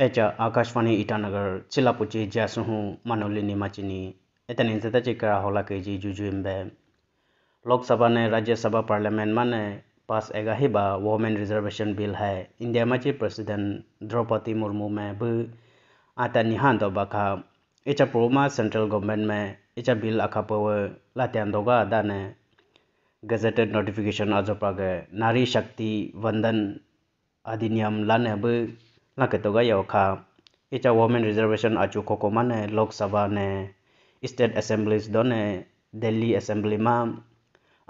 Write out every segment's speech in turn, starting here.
Itanagar Akashvani Itanagar Chilapuchi Jasuhu Manolini Machini Etani करा होला के जी Jujuimbe लोक लोकसभा ने राज्य सभा पार्लियामेंट में पास एगा ही बा वोमेन रिजर्वेशन बिल है इंडिया में ची प्रेसिडेंट द्रौपदी मुर्मू में भी आता निहान दो बाखा इचा प्रोमा सेंट्रल गवर्नमेंट में इचा बिल आखा पवे लात्यान दोगा आदा ने गजेटेड नोटिफिकेशन आजो पागे नारी शक्ति वंदन अधिनियम लाने भी Na kato gaya o kha, i cha Woman Reservation achu koko ma ne, Lok Sabha ne, State Assemblies do ne, Delhi Assembly ma,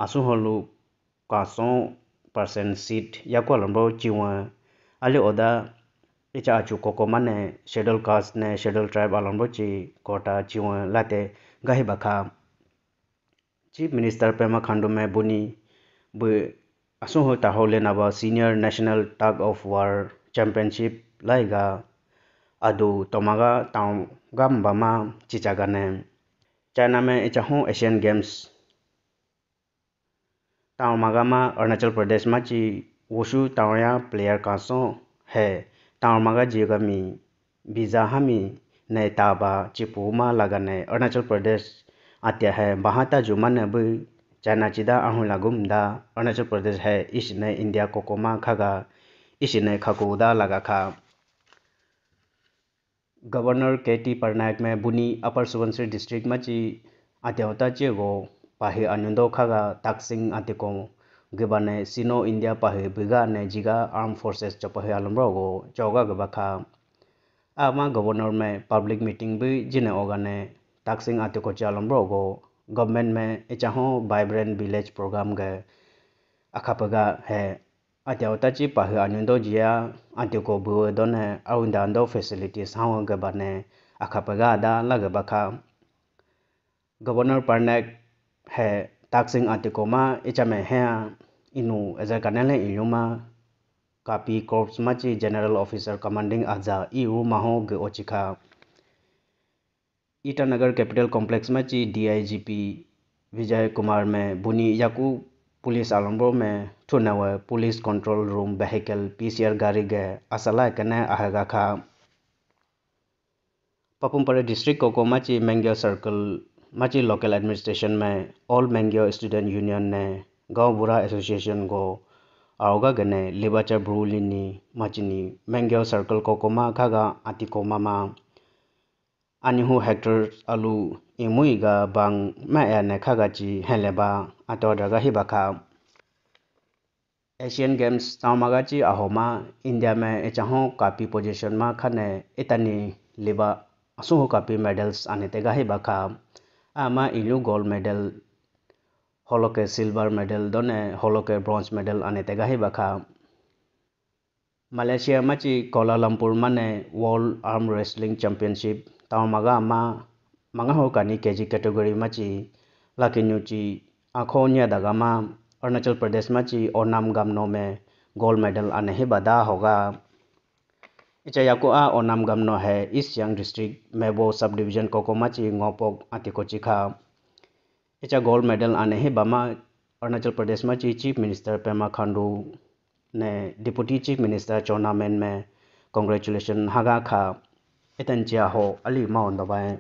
asu ho lu ka 100% seat yaku alambo u chiwen. Ali oda, i cha achu koko ma ne, Shaddle Cast ne, Shaddle Tribe alambo u chi kota chiwen, la te Minister Pema Khandu me buni, bu asu ho ta ho le Senior National Tag of War. लाएगा अदु ꯑꯗꯨ ꯇꯣꯃꯒ गम बमा चीचागने China में इचाहु Asian Games ताउमागामा अरुणाचल प्रदेश मा ची वुशु तावया प्लेयर कासो है ताउमागा जियोगामी बीजा हमी ने ताबा चिपुमा लगाने अरुणाचल प्रदेश आत्या है बहाता जुमन अब चाइना चिदा अहुला गुमदा अरुणाचल प्रदेश है इस ने इंडिया कोकोमा खगा इसने खकौदा लगा खा गवर्नर के टी परनायक में बुनी अपर सुबनसिरी डिस्ट्रिक्ट में ची अत्यवता चेगो पाहे अनुदो खागा ताकसिंग अतिको गिबाने सिनो इंडिया पाहे बिगा ने जिगा आर्म फोर्सेस चपहे आलम्रोगो चौगा गबा खा आमा गवर्नर में पब्लिक मीटिंग भी जिने ने ताकसिंग अतिको चालम्रोगो गवर्नमेंट में इचाहो वाइब्रेंट विलेज प्रोग्राम गए अखापगा है ate otachi pahu anu do jia ateko bhuwe done awunda do facilities hawo gabane akhapaga ada lagabakha governor parnak he taksing ateko ma ichame hea inu eja kanele iluma kapi corps ma chi general officer commanding aja iu maho ge ochikha Itanagar capital complex में ची DIGP विजय कुमार में बुनी याकूब police आलम्बो में थुनाव police control room vehicle PCR गाड़ी गए असला कने आएगा खा पपुमपरे डिस्ट्रिक्ट को माची मैंग्यो सर्कल माची लोकल एडमिनिस्ट्रेशन में ऑल मैंग्यो स्टूडेंट यूनियन ने गांव बुरा एसोसिएशन को आओगा गने लिबाचर ब्रूलिनी मचिनी मैंग्यो सर्कल को खागा आतिको मामा anehu हेक्टर आलू imui ga bang ma ya ne kha ga Asian Games तामागा अहोमा इंडिया में एचाहो कापी पोजिशन मा खने इतनी लिबा असुहो कापी मेडल्स आने तेगा ही बाखा आमा इलू गोल्ड मेडल होलोके सिल्वर मेडल दोने होलोके ब्रॉन्ज मेडल आने तेगा ही बाखा ꯃꯂꯦꯁꯤꯌꯥ ꯑꯃꯁꯨꯡ ꯀꯣꯂꯥꯂꯝꯄꯨꯔꯃꯅ ꯋꯥꯔꯜ ꯑꯥꯔꯝ ꯔꯦꯁꯂꯤꯡ ꯆꯦꯝꯄꯤꯌꯟꯁꯤꯞ ꯇꯥꯎ ꯃꯒꯥ ꯑꯃ ꯃꯉꯍꯧꯀꯥꯅꯤ ꯀꯦꯖꯤ ꯀꯦꯇꯒꯣꯔꯤ ꯃꯆꯤ लाकिनुची आँखों दगामा अरुणाचल प्रदेश में ची और नाम गमनों में गोल्ड मेडल आने ही बदा होगा याको आ और नाम गमनो है इस यंग डिस्ट्रिक्ट में वो सब डिवीजन कोकोमा ची ngopok आतिको चिखा इच्छा गोल्ड मेडल आने ही बमा अरुणाचल प्रदेश में ची चीफ मिनिस्टर पेमा खांडू ने डिप्टी चीफ मिनिस्टर टूर्नामेंट में कांग्रेचुलेशन हगा खा इतन जिया हो अली माउन दबाए